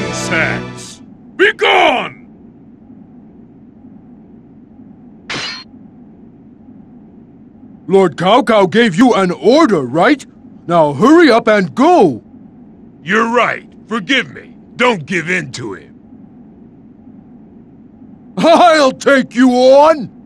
Insects! gone, Lord Kaukau gave you an order, right? Now hurry up and go! You're right. Forgive me. Don't give in to him. I'll take you on!